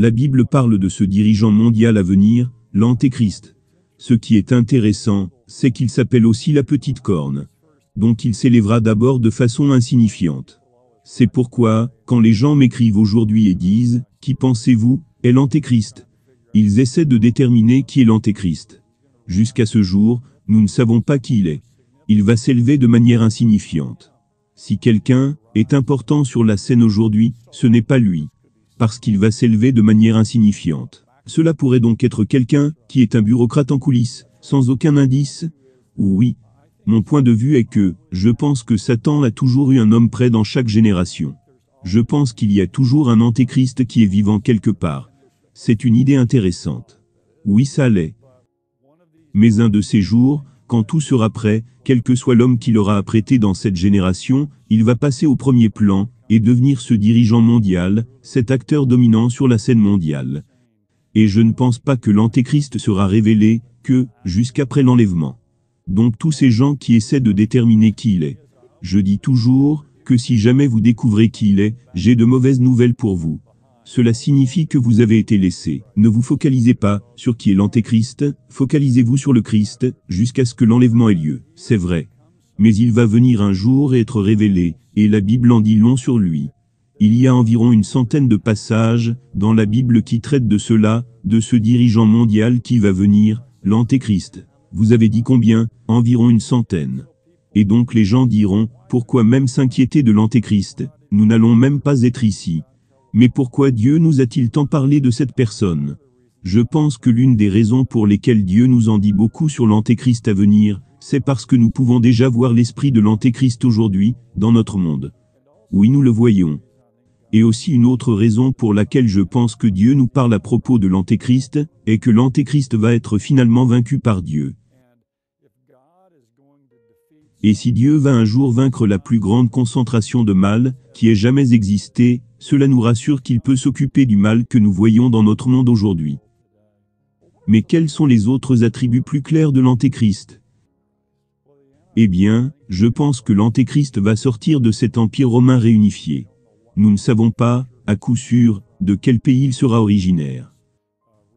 La Bible parle de ce dirigeant mondial à venir, l'Antéchrist. Ce qui est intéressant, c'est qu'il s'appelle aussi la petite corne, Donc il s'élèvera d'abord de façon insignifiante. C'est pourquoi, quand les gens m'écrivent aujourd'hui et disent, qui pensez-vous, est l'Antéchrist Ils essaient de déterminer qui est l'Antéchrist. Jusqu'à ce jour, nous ne savons pas qui il est. Il va s'élever de manière insignifiante. Si quelqu'un est important sur la scène aujourd'hui, ce n'est pas lui parce qu'il va s'élever de manière insignifiante. Cela pourrait donc être quelqu'un qui est un bureaucrate en coulisses, sans aucun indice Oui. Mon point de vue est que, je pense que Satan a toujours eu un homme prêt dans chaque génération. Je pense qu'il y a toujours un antéchrist qui est vivant quelque part. C'est une idée intéressante. Oui, ça l'est. Mais un de ces jours, quand tout sera prêt, quel que soit l'homme qui l'aura apprêté dans cette génération, il va passer au premier plan, et devenir ce dirigeant mondial, cet acteur dominant sur la scène mondiale. Et je ne pense pas que l'antéchrist sera révélé, que, jusqu'après l'enlèvement. Donc tous ces gens qui essaient de déterminer qui il est. Je dis toujours, que si jamais vous découvrez qui il est, j'ai de mauvaises nouvelles pour vous. Cela signifie que vous avez été laissé. Ne vous focalisez pas sur qui est l'antéchrist, focalisez-vous sur le Christ, jusqu'à ce que l'enlèvement ait lieu. C'est vrai. Mais il va venir un jour et être révélé, et la Bible en dit long sur lui. Il y a environ une centaine de passages dans la Bible qui traitent de cela, de ce dirigeant mondial qui va venir, l'Antéchrist. Vous avez dit combien Environ une centaine. Et donc les gens diront, pourquoi même s'inquiéter de l'Antéchrist Nous n'allons même pas être ici. Mais pourquoi Dieu nous a-t-il tant parlé de cette personne Je pense que l'une des raisons pour lesquelles Dieu nous en dit beaucoup sur l'Antéchrist à venir, c'est parce que nous pouvons déjà voir l'esprit de l'Antéchrist aujourd'hui, dans notre monde. Oui, nous le voyons. Et aussi une autre raison pour laquelle je pense que Dieu nous parle à propos de l'Antéchrist, est que l'Antéchrist va être finalement vaincu par Dieu. Et si Dieu va un jour vaincre la plus grande concentration de mal qui ait jamais existé, cela nous rassure qu'il peut s'occuper du mal que nous voyons dans notre monde aujourd'hui. Mais quels sont les autres attributs plus clairs de l'Antéchrist eh bien, je pense que l'Antéchrist va sortir de cet empire romain réunifié. Nous ne savons pas, à coup sûr, de quel pays il sera originaire.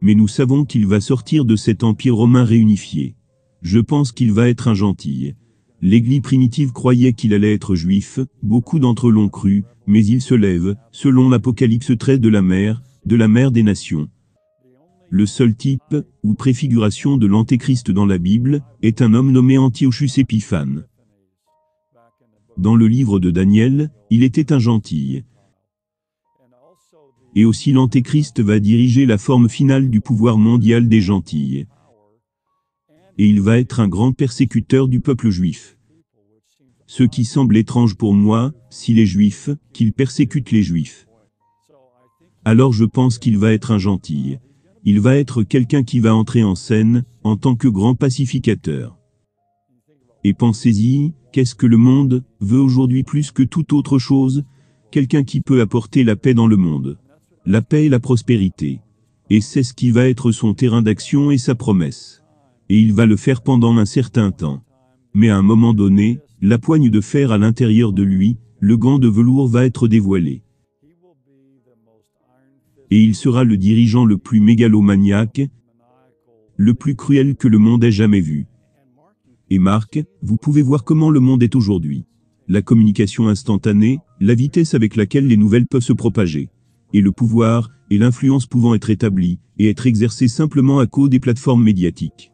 Mais nous savons qu'il va sortir de cet empire romain réunifié. Je pense qu'il va être un gentil. L'Église primitive croyait qu'il allait être juif, beaucoup d'entre eux l'ont cru, mais il se lève, selon l'Apocalypse 13 de la mer, de la mer des nations le seul type, ou préfiguration de l'antéchrist dans la Bible, est un homme nommé Antiochus Épiphane. Dans le livre de Daniel, il était un gentil. Et aussi l'antéchrist va diriger la forme finale du pouvoir mondial des gentils. Et il va être un grand persécuteur du peuple juif. Ce qui semble étrange pour moi, s'il les juifs, qu'il persécute les juifs. Alors je pense qu'il va être un gentil il va être quelqu'un qui va entrer en scène en tant que grand pacificateur. Et pensez-y, qu'est-ce que le monde veut aujourd'hui plus que toute autre chose Quelqu'un qui peut apporter la paix dans le monde. La paix et la prospérité. Et c'est ce qui va être son terrain d'action et sa promesse. Et il va le faire pendant un certain temps. Mais à un moment donné, la poigne de fer à l'intérieur de lui, le gant de velours va être dévoilé et il sera le dirigeant le plus mégalomaniaque, le plus cruel que le monde ait jamais vu. Et Marc, vous pouvez voir comment le monde est aujourd'hui. La communication instantanée, la vitesse avec laquelle les nouvelles peuvent se propager, et le pouvoir et l'influence pouvant être établis et être exercés simplement à cause des plateformes médiatiques.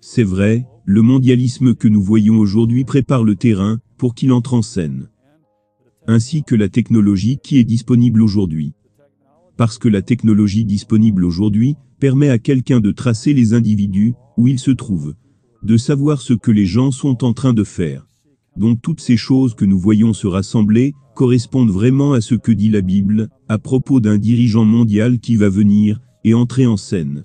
C'est vrai, le mondialisme que nous voyons aujourd'hui prépare le terrain pour qu'il entre en scène, ainsi que la technologie qui est disponible aujourd'hui parce que la technologie disponible aujourd'hui permet à quelqu'un de tracer les individus, où ils se trouvent, de savoir ce que les gens sont en train de faire. Donc toutes ces choses que nous voyons se rassembler correspondent vraiment à ce que dit la Bible à propos d'un dirigeant mondial qui va venir et entrer en scène.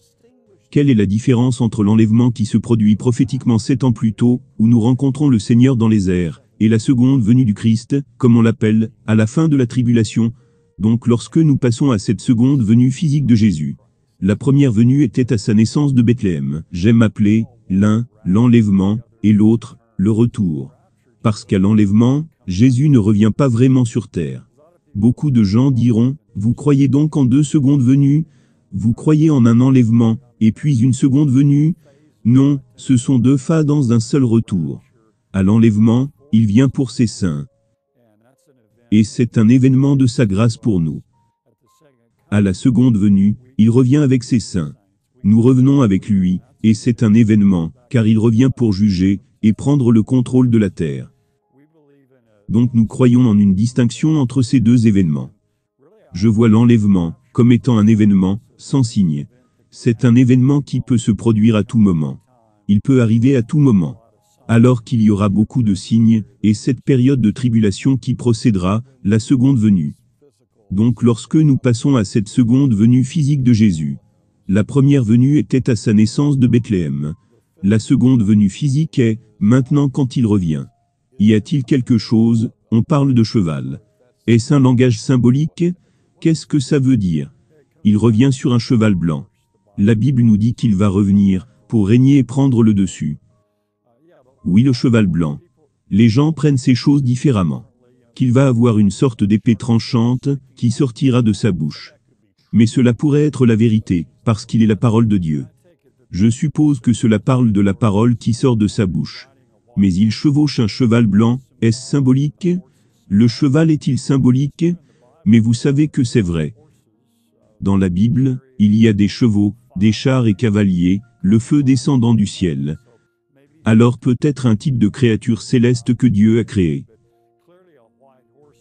Quelle est la différence entre l'enlèvement qui se produit prophétiquement sept ans plus tôt, où nous rencontrons le Seigneur dans les airs, et la seconde venue du Christ, comme on l'appelle, à la fin de la tribulation, donc lorsque nous passons à cette seconde venue physique de Jésus. La première venue était à sa naissance de Bethléem. J'aime appeler l'un l'enlèvement et l'autre le retour. Parce qu'à l'enlèvement, Jésus ne revient pas vraiment sur terre. Beaucoup de gens diront, vous croyez donc en deux secondes venues Vous croyez en un enlèvement et puis une seconde venue Non, ce sont deux phases d'un seul retour. À l'enlèvement, il vient pour ses saints et c'est un événement de sa grâce pour nous. À la seconde venue, il revient avec ses saints. Nous revenons avec lui, et c'est un événement, car il revient pour juger, et prendre le contrôle de la terre. Donc nous croyons en une distinction entre ces deux événements. Je vois l'enlèvement, comme étant un événement, sans signe. C'est un événement qui peut se produire à tout moment. Il peut arriver à tout moment alors qu'il y aura beaucoup de signes, et cette période de tribulation qui procédera, la seconde venue. Donc lorsque nous passons à cette seconde venue physique de Jésus, la première venue était à sa naissance de Bethléem. La seconde venue physique est, maintenant quand il revient. Y a-t-il quelque chose, on parle de cheval. Est-ce un langage symbolique Qu'est-ce que ça veut dire Il revient sur un cheval blanc. La Bible nous dit qu'il va revenir, pour régner et prendre le dessus. Oui le cheval blanc. Les gens prennent ces choses différemment. Qu'il va avoir une sorte d'épée tranchante, qui sortira de sa bouche. Mais cela pourrait être la vérité, parce qu'il est la parole de Dieu. Je suppose que cela parle de la parole qui sort de sa bouche. Mais il chevauche un cheval blanc, est-ce symbolique Le cheval est-il symbolique Mais vous savez que c'est vrai. Dans la Bible, il y a des chevaux, des chars et cavaliers, le feu descendant du ciel, alors peut-être un type de créature céleste que Dieu a créé.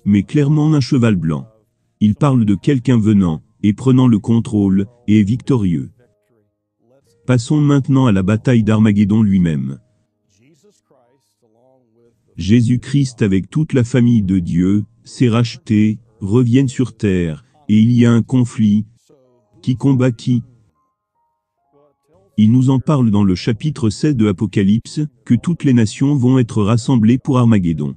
Mais clairement un cheval blanc. Il parle de quelqu'un venant, et prenant le contrôle, et est victorieux. Passons maintenant à la bataille d'Armageddon lui-même. Jésus-Christ avec toute la famille de Dieu, s'est racheté, reviennent sur terre, et il y a un conflit. Qui combat qui il nous en parle dans le chapitre 16 de Apocalypse, que toutes les nations vont être rassemblées pour Armageddon.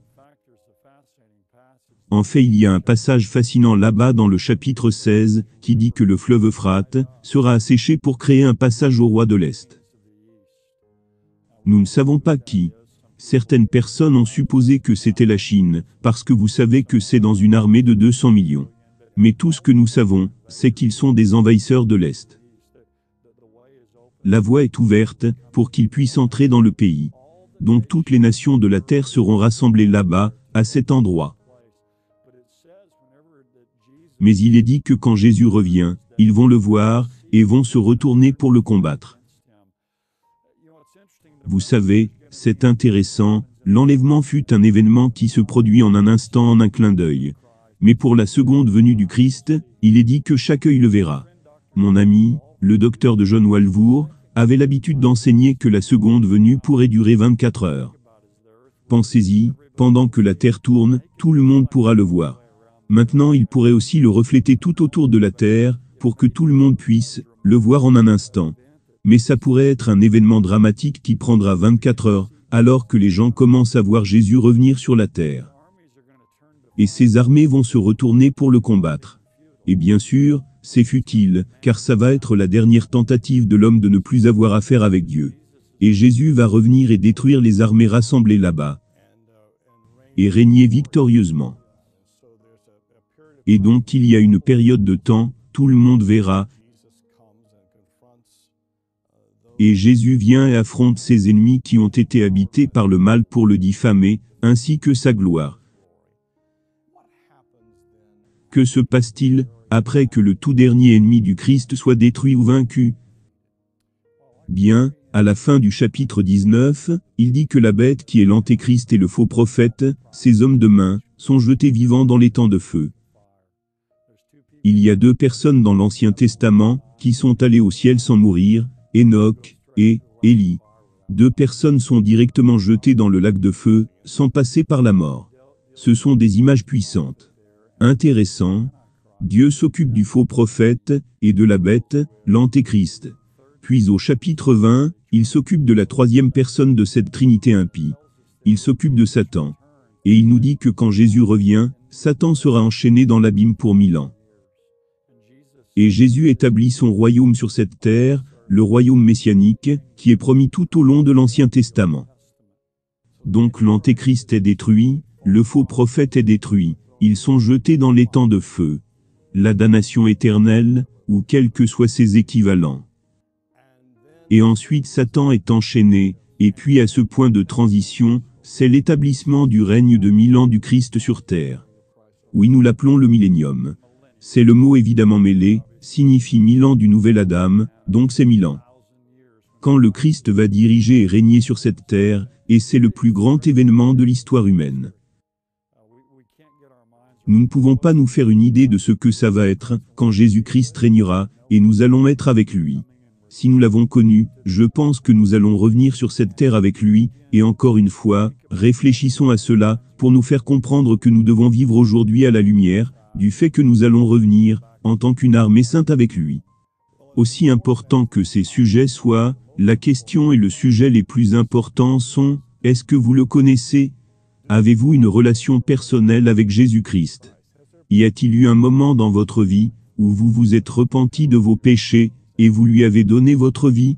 En fait, il y a un passage fascinant là-bas dans le chapitre 16, qui dit que le fleuve Euphrate sera asséché pour créer un passage au roi de l'Est. Nous ne savons pas qui. Certaines personnes ont supposé que c'était la Chine, parce que vous savez que c'est dans une armée de 200 millions. Mais tout ce que nous savons, c'est qu'ils sont des envahisseurs de l'Est. La voie est ouverte, pour qu'ils puissent entrer dans le pays. Donc toutes les nations de la terre seront rassemblées là-bas, à cet endroit. Mais il est dit que quand Jésus revient, ils vont le voir, et vont se retourner pour le combattre. Vous savez, c'est intéressant, l'enlèvement fut un événement qui se produit en un instant en un clin d'œil. Mais pour la seconde venue du Christ, il est dit que chaque œil le verra. Mon ami, le docteur de John Walvour, avait l'habitude d'enseigner que la seconde venue pourrait durer 24 heures. Pensez-y, pendant que la Terre tourne, tout le monde pourra le voir. Maintenant il pourrait aussi le refléter tout autour de la Terre, pour que tout le monde puisse le voir en un instant. Mais ça pourrait être un événement dramatique qui prendra 24 heures, alors que les gens commencent à voir Jésus revenir sur la terre. Et ses armées vont se retourner pour le combattre. Et bien sûr, c'est futile, car ça va être la dernière tentative de l'homme de ne plus avoir affaire avec Dieu. Et Jésus va revenir et détruire les armées rassemblées là-bas. Et régner victorieusement. Et donc il y a une période de temps, tout le monde verra, et Jésus vient et affronte ses ennemis qui ont été habités par le mal pour le diffamer, ainsi que sa gloire. Que se passe-t-il après que le tout dernier ennemi du Christ soit détruit ou vaincu. Bien, à la fin du chapitre 19, il dit que la bête qui est l'antéchrist et le faux prophète, ces hommes de main, sont jetés vivants dans les temps de feu. Il y a deux personnes dans l'Ancien Testament, qui sont allées au ciel sans mourir, Enoch et Élie. Deux personnes sont directement jetées dans le lac de feu, sans passer par la mort. Ce sont des images puissantes. Intéressant, Dieu s'occupe du faux prophète et de la bête, l'antéchrist. Puis au chapitre 20, il s'occupe de la troisième personne de cette trinité impie. Il s'occupe de Satan. Et il nous dit que quand Jésus revient, Satan sera enchaîné dans l'abîme pour mille ans. Et Jésus établit son royaume sur cette terre, le royaume messianique, qui est promis tout au long de l'Ancien Testament. Donc l'antéchrist est détruit, le faux prophète est détruit, ils sont jetés dans les temps de feu la damnation éternelle, ou quels que soient ses équivalents. Et ensuite Satan est enchaîné, et puis à ce point de transition, c'est l'établissement du règne de mille ans du Christ sur terre. Oui, nous l'appelons le millénium. C'est le mot évidemment mêlé, signifie mille ans du nouvel Adam, donc c'est mille ans. Quand le Christ va diriger et régner sur cette terre, et c'est le plus grand événement de l'histoire humaine. Nous ne pouvons pas nous faire une idée de ce que ça va être, quand Jésus-Christ régnera, et nous allons être avec lui. Si nous l'avons connu, je pense que nous allons revenir sur cette terre avec lui, et encore une fois, réfléchissons à cela, pour nous faire comprendre que nous devons vivre aujourd'hui à la lumière, du fait que nous allons revenir, en tant qu'une armée sainte avec lui. Aussi important que ces sujets soient, la question et le sujet les plus importants sont, est-ce que vous le connaissez, Avez-vous une relation personnelle avec Jésus-Christ Y a-t-il eu un moment dans votre vie où vous vous êtes repenti de vos péchés et vous lui avez donné votre vie